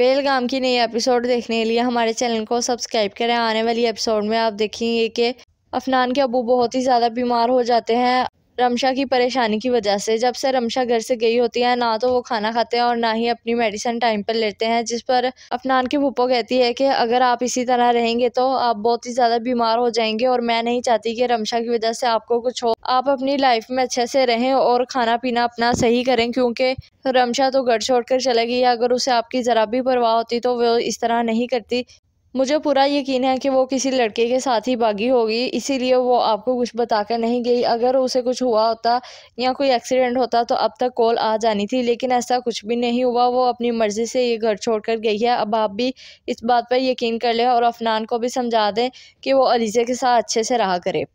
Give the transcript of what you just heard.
बेलगाम की नई एपिसोड देखने के लिए हमारे चैनल को सब्सक्राइब करें आने वाली एपिसोड में आप देखेंगे कि अफनान के अबू बहुत ही ज़्यादा बीमार हो जाते हैं रमशा की परेशानी की वजह से जब से रमशा घर से गई होती है ना तो वो खाना खाते हैं और ना ही अपनी मेडिसिन टाइम पर लेते हैं जिस पर अफनान की भुप्पो कहती है कि अगर आप इसी तरह रहेंगे तो आप बहुत ही ज़्यादा बीमार हो जाएंगे और मैं नहीं चाहती कि रमशा की वजह से आपको कुछ हो आप अपनी लाइफ में अच्छे से रहें और खाना पीना अपना सही करें क्योंकि रमशा तो घर छोड़ कर चले गई अगर उसे आपकी ज़रा भी परवाह होती तो वो इस तरह नहीं करती मुझे पूरा यकीन है कि वो किसी लड़के के साथ ही बागी होगी इसीलिए वो आपको कुछ बताकर नहीं गई अगर उसे कुछ हुआ होता या कोई एक्सीडेंट होता तो अब तक कॉल आ जानी थी लेकिन ऐसा कुछ भी नहीं हुआ वो अपनी मर्ज़ी से ये घर छोड़कर गई है अब आप भी इस बात पर यकीन कर लें और अफनान को भी समझा दें कि वो अलीज़े के साथ अच्छे से रहा करे